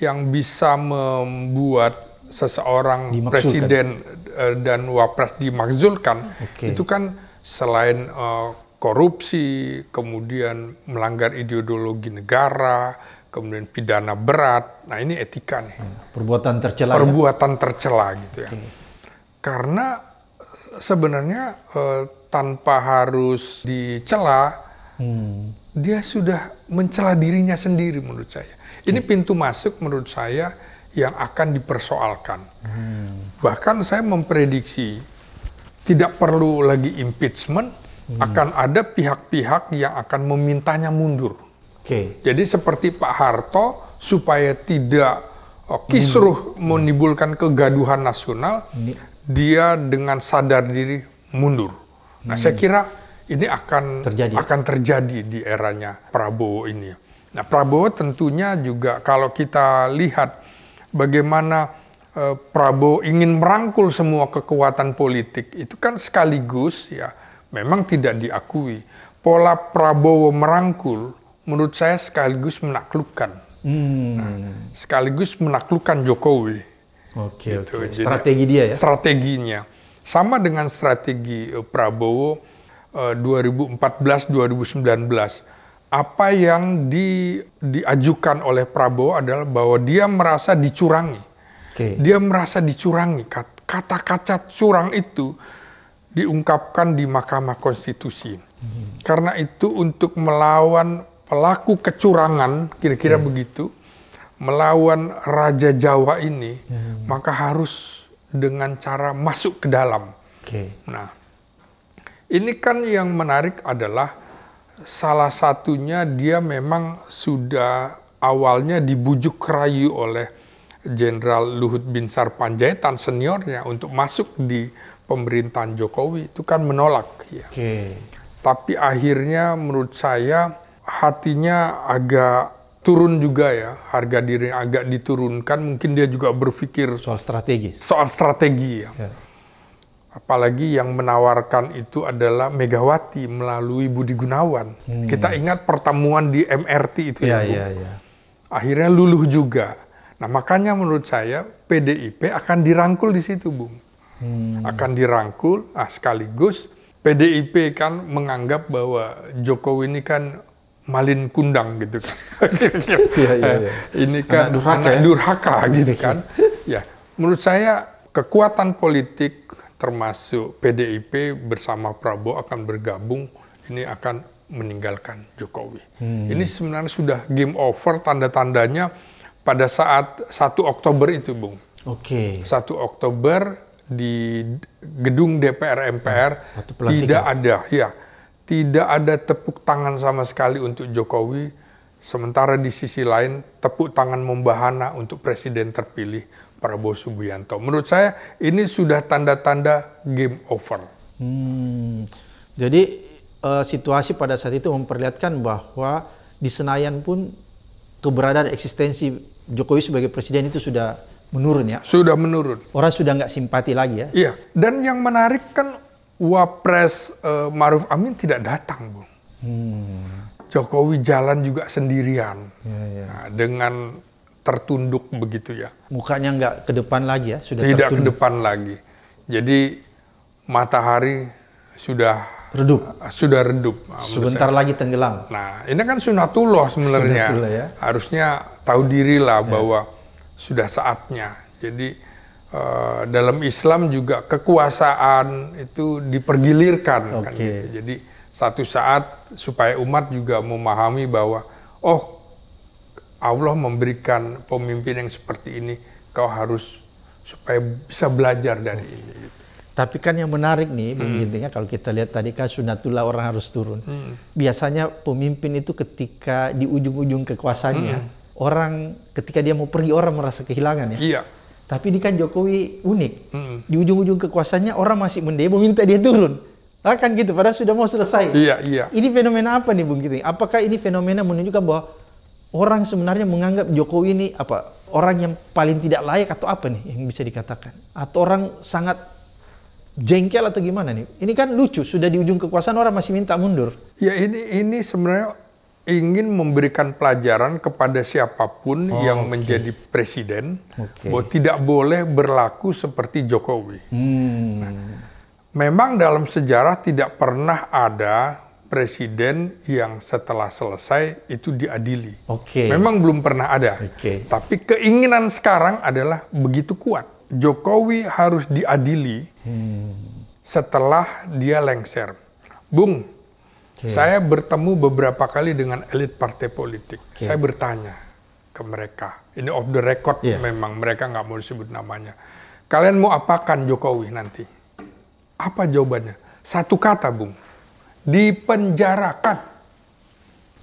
yang bisa membuat seseorang presiden uh, dan wapres dimakzulkan okay. itu kan selain uh, korupsi, kemudian melanggar ideologi negara, kemudian pidana berat. Nah, ini etika nih. Hmm. Perbuatan tercela. Ya? Perbuatan ya? tercela gitu ya. Karena eh, sebenarnya eh, tanpa harus dicela, hmm. dia sudah mencela dirinya sendiri menurut saya. Okay. Ini pintu masuk menurut saya yang akan dipersoalkan. Hmm. Bahkan saya memprediksi tidak perlu lagi impeachment, hmm. akan ada pihak-pihak yang akan memintanya mundur. Okay. Jadi seperti Pak Harto supaya tidak eh, kisruh mundur. menimbulkan kegaduhan nasional, ini. dia dengan sadar diri mundur. Nah, hmm. saya kira ini akan terjadi. akan terjadi di eranya Prabowo ini. Nah, Prabowo tentunya juga kalau kita lihat bagaimana eh, Prabowo ingin merangkul semua kekuatan politik itu kan sekaligus ya memang tidak diakui. Pola Prabowo merangkul menurut saya sekaligus menaklukkan. Hmm. Nah, sekaligus menaklukkan Jokowi. Oke, okay, gitu. okay. strategi dia ya. Strateginya sama dengan strategi eh, Prabowo uh, eh, 2014-2019. Apa yang di, diajukan oleh Prabowo adalah bahwa dia merasa dicurangi. Okay. Dia merasa dicurangi. Kata-kata curang itu diungkapkan di Mahkamah Konstitusi. Hmm. Karena itu untuk melawan pelaku kecurangan kira-kira hmm. begitu melawan raja Jawa ini hmm. maka harus dengan cara masuk ke dalam. Okay. Nah, ini kan yang menarik adalah salah satunya dia memang sudah awalnya dibujuk rayu oleh Jenderal Luhut Binsar Panjaitan seniornya untuk masuk di pemerintahan Jokowi itu kan menolak ya. Okay. Tapi akhirnya menurut saya hatinya agak turun juga ya harga diri agak diturunkan mungkin dia juga berpikir soal strategi soal strategi ya, ya. apalagi yang menawarkan itu adalah Megawati melalui Budi Gunawan hmm. kita ingat pertemuan di MRT itu ya, ya, Bu. Ya, ya, akhirnya luluh juga nah makanya menurut saya PDIP akan dirangkul di situ Bung hmm. akan dirangkul ah sekaligus PDIP kan menganggap bahwa Jokowi ini kan malin kundang gitu kan. ya, ya, ya. Ini kan anak durhaka, anak ya? gitu iya, iya. kan. ya, menurut saya kekuatan politik termasuk PDIP bersama Prabowo akan bergabung ini akan meninggalkan Jokowi. Hmm. Ini sebenarnya sudah game over tanda-tandanya pada saat 1 Oktober itu, Bung. Oke. Okay. 1 Oktober di gedung DPR MPR tidak ada ya tidak ada tepuk tangan sama sekali untuk Jokowi, sementara di sisi lain tepuk tangan membahana untuk presiden terpilih Prabowo Subianto. Menurut saya ini sudah tanda-tanda game over. Hmm. Jadi uh, situasi pada saat itu memperlihatkan bahwa di Senayan pun keberadaan eksistensi Jokowi sebagai presiden itu sudah menurun ya. Sudah menurun. Orang sudah nggak simpati lagi ya. Iya. Dan yang menarik kan Wapres uh, Maruf Amin tidak datang, Bung. Hmm. Jokowi jalan juga sendirian ya, ya. Nah, dengan tertunduk begitu ya. Mukanya nggak ke depan lagi ya, sudah tidak ke depan lagi. Jadi matahari sudah redup, sudah redup. Sebentar lagi tenggelam. Nah, ini kan sunatullah sebenarnya. Sunatullah ya. Harusnya tahu dirilah ya. bahwa sudah saatnya. Jadi Eh, dalam Islam juga kekuasaan itu dipergilirkan okay. kan gitu. Jadi satu saat supaya umat juga memahami bahwa oh Allah memberikan pemimpin yang seperti ini kau harus supaya bisa belajar dari okay. ini. Gitu. Tapi kan yang menarik nih, hmm. intinya kalau kita lihat tadi kan sunatullah orang harus turun. Hmm. Biasanya pemimpin itu ketika di ujung-ujung kekuasaannya, hmm. orang ketika dia mau pergi orang merasa kehilangan ya. Iya. Tapi ini kan Jokowi unik. Mm. Di ujung-ujung kekuasaannya orang masih mendemo minta dia turun. Nah, kan gitu, padahal sudah mau selesai. Iya, iya. Ini fenomena apa nih Bung Giting? Apakah ini fenomena menunjukkan bahwa orang sebenarnya menganggap Jokowi ini apa orang yang paling tidak layak atau apa nih yang bisa dikatakan? Atau orang sangat jengkel atau gimana nih? Ini kan lucu, sudah di ujung kekuasaan orang masih minta mundur. Ya ini ini sebenarnya ingin memberikan pelajaran kepada siapapun oh, yang okay. menjadi presiden okay. bahwa tidak boleh berlaku seperti Jokowi. Hmm. Nah, memang dalam sejarah tidak pernah ada presiden yang setelah selesai itu diadili. Okay. Memang belum pernah ada. Okay. Tapi keinginan sekarang adalah begitu kuat. Jokowi harus diadili hmm. setelah dia lengser. Bung, Okay. Saya bertemu beberapa kali dengan elit partai politik. Okay. Saya bertanya ke mereka. Ini off the record yeah. memang mereka nggak mau disebut namanya. Kalian mau apakan Jokowi nanti? Apa jawabannya? Satu kata, Bung. Dipenjarakan.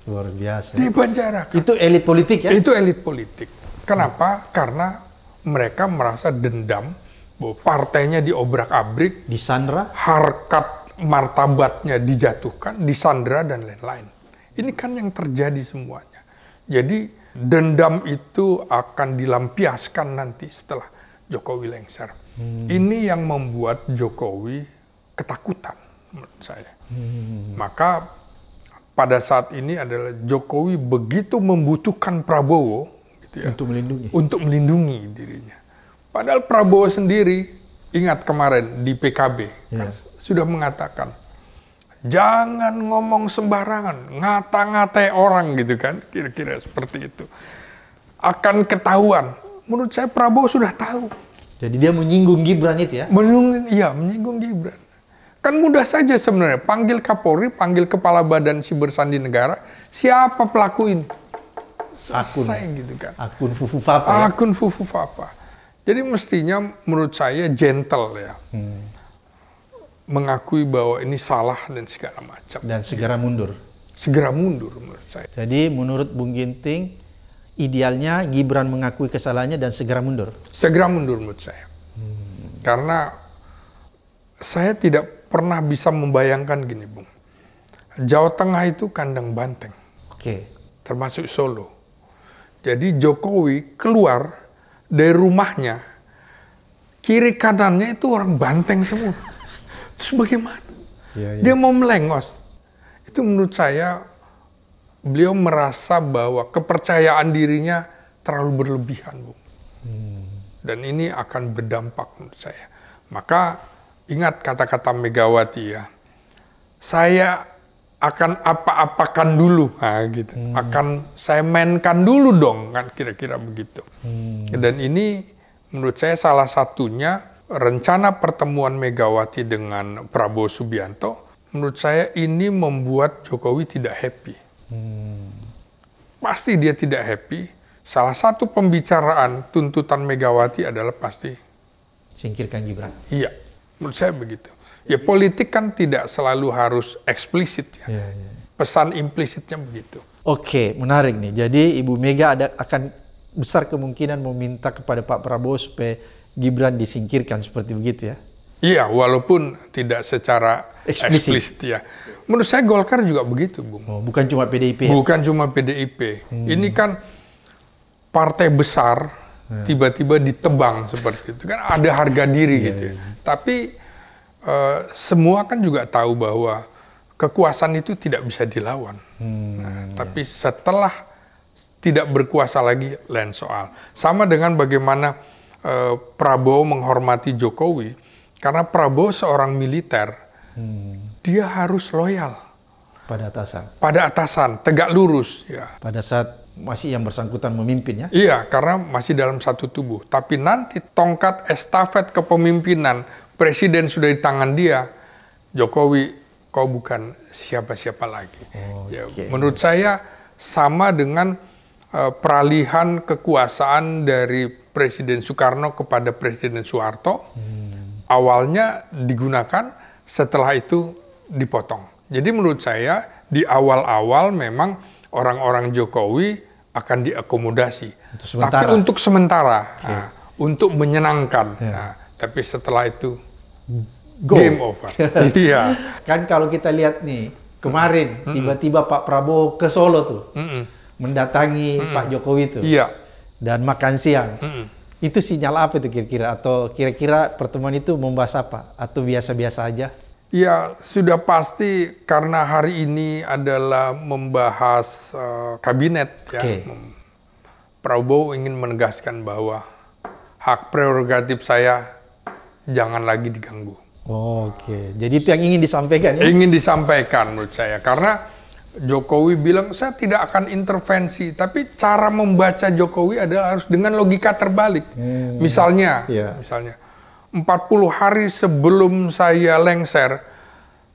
Luar biasa. Dipenjarakan. Itu elit politik ya? Itu elit politik. Kenapa? Hmm. Karena mereka merasa dendam bahwa partainya diobrak-abrik, disandra, harkat martabatnya dijatuhkan, disandra dan lain-lain. Ini kan yang terjadi semuanya. Jadi dendam itu akan dilampiaskan nanti setelah Jokowi lengser. Hmm. Ini yang membuat Jokowi ketakutan menurut saya. Hmm. Maka pada saat ini adalah Jokowi begitu membutuhkan Prabowo gitu ya, untuk melindungi untuk melindungi dirinya. Padahal Prabowo sendiri Ingat kemarin di PKB yes. Iya. kan sudah mengatakan jangan ngomong sembarangan, ngata-ngatai orang gitu kan, kira-kira seperti itu. Akan ketahuan. Menurut saya Prabowo sudah tahu. Jadi dia menyinggung Gibran itu ya? Menyinggung, iya, menyinggung Gibran. Kan mudah saja sebenarnya, panggil Kapolri, panggil Kepala Badan Siber Sandi Negara, siapa pelaku ini? Selesai akun, gitu kan. Akun Fufu Fafa. Ya? Akun ya? Fufu Fafa. Jadi mestinya menurut saya gentle ya. Hmm. Mengakui bahwa ini salah dan segala macam. Dan segera gitu. mundur. Segera mundur menurut saya. Jadi menurut Bung Ginting, idealnya Gibran mengakui kesalahannya dan segera mundur. Segera mundur menurut saya. Hmm. Karena saya tidak pernah bisa membayangkan gini, Bung. Jawa Tengah itu kandang banteng. Oke. Okay. Termasuk Solo. Jadi Jokowi keluar dari rumahnya, kiri kanannya itu orang banteng semua. Terus bagaimana? Ya, ya. Dia mau melengos. Itu menurut saya beliau merasa bahwa kepercayaan dirinya terlalu berlebihan, Bung. Hmm. Dan ini akan berdampak menurut saya. Maka ingat kata-kata Megawati ya. Saya akan apa-apakan dulu, nah, gitu. Hmm. Akan saya mainkan dulu dong, kan kira-kira begitu. Hmm. Dan ini menurut saya salah satunya rencana pertemuan Megawati dengan Prabowo Subianto. Menurut saya ini membuat Jokowi tidak happy. Hmm. Pasti dia tidak happy. Salah satu pembicaraan tuntutan Megawati adalah pasti singkirkan Gibran. Iya, menurut saya begitu. Ya politik kan tidak selalu harus eksplisit ya. ya, ya. Pesan implisitnya begitu. Oke, menarik nih. Jadi Ibu Mega ada akan besar kemungkinan meminta kepada Pak Prabowo supaya Gibran disingkirkan seperti begitu ya. Iya, walaupun tidak secara eksplisit. ya. Menurut saya Golkar juga begitu, Bung. Oh, bukan cuma PDIP. Ya? Bukan cuma PDIP. Hmm. Ini kan partai besar ya. tiba-tiba ditebang seperti itu kan ada harga diri yeah, gitu. Yeah. Iya. Tapi uh, semua kan juga tahu bahwa kekuasaan itu tidak bisa dilawan. Hmm, nah, iya. Tapi setelah tidak berkuasa lagi, lain soal. Sama dengan bagaimana uh, Prabowo menghormati Jokowi, karena Prabowo seorang militer, hmm. dia harus loyal pada atasan. Pada atasan, tegak lurus. Ya. Pada saat masih yang bersangkutan memimpin ya? Iya, karena masih dalam satu tubuh. Tapi nanti tongkat estafet kepemimpinan presiden sudah di tangan dia, Jokowi kau bukan siapa-siapa lagi. Oh, ya, okay. menurut saya sama dengan uh, peralihan kekuasaan dari Presiden Soekarno kepada Presiden Soeharto. Hmm. Awalnya digunakan, setelah itu dipotong. Jadi menurut saya di awal-awal memang orang-orang Jokowi akan diakomodasi. Untuk Tapi untuk sementara, okay. nah, untuk menyenangkan. Yeah. Nah, tapi setelah itu Go. game over. [laughs] iya. Kan kalau kita lihat nih kemarin tiba-tiba Pak Prabowo ke Solo tuh mm mendatangi Pak Jokowi tuh. Iya. Dan makan siang. Itu sinyal apa itu kira-kira atau kira-kira pertemuan itu membahas apa atau biasa-biasa aja? Ya, sudah pasti karena hari ini adalah membahas uh, kabinet ya. okay. Mm. Prabowo ingin menegaskan bahwa hak prerogatif saya jangan lagi diganggu. Oh, Oke, okay. jadi itu yang ingin disampaikan ya? Ingin disampaikan menurut saya karena Jokowi bilang saya tidak akan intervensi, tapi cara membaca Jokowi adalah harus dengan logika terbalik. Hmm. Misalnya, yeah. misalnya 40 hari sebelum saya lengser,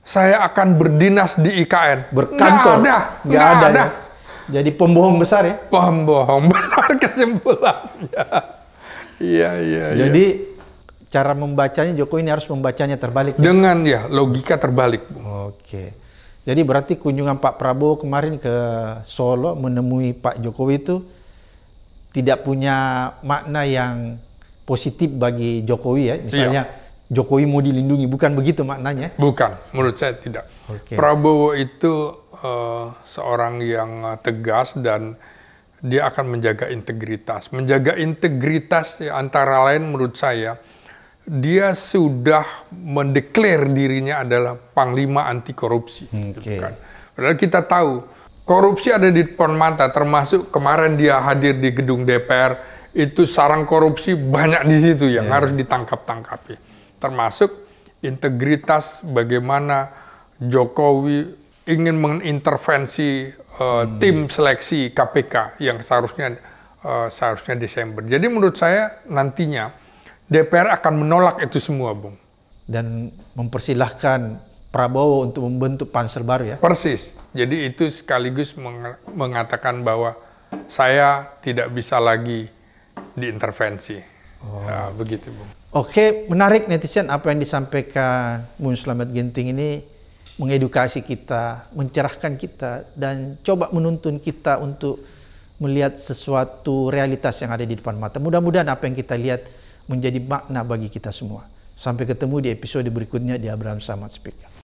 saya akan berdinas di IKN. Berkantor. Nggak ada, nggak, nggak ada. ada. Ya? Jadi pembohong besar ya? Pembohong [laughs] besar kesimpulannya. Iya, iya. iya. Jadi cara membacanya Jokowi ini harus membacanya terbalik. Dengan ya, logika terbalik. Oke. Jadi berarti kunjungan Pak Prabowo kemarin ke Solo menemui Pak Jokowi itu tidak punya makna yang positif bagi Jokowi ya. Misalnya iya. Jokowi mau dilindungi, bukan begitu maknanya? Bukan, menurut saya tidak. Okay. Prabowo itu uh, seorang yang eh, tegas dan dia akan menjaga integritas. Menjaga integritas ya, antara lain menurut saya dia sudah mendeklar dirinya adalah panglima anti korupsi. Okay. Hmm, gitu kan. Padahal kita tahu korupsi ada di depan mata, termasuk kemarin dia hadir di gedung DPR itu sarang korupsi banyak di situ yang yeah. harus ditangkap-tangkapi. Termasuk integritas bagaimana Jokowi ingin mengintervensi uh, hmm. tim seleksi KPK yang seharusnya uh, seharusnya Desember. Jadi menurut saya nantinya DPR akan menolak itu semua, Bung. Dan mempersilahkan Prabowo untuk membentuk panser baru ya? Persis. Jadi itu sekaligus mengatakan bahwa saya tidak bisa lagi diintervensi. Oh. Nah, begitu, Bung. Oke, menarik netizen apa yang disampaikan Mun Slamet Genting ini mengedukasi kita, mencerahkan kita, dan coba menuntun kita untuk melihat sesuatu realitas yang ada di depan mata. Mudah-mudahan apa yang kita lihat menjadi makna bagi kita semua. Sampai ketemu di episode berikutnya di Abraham Samad Speaker.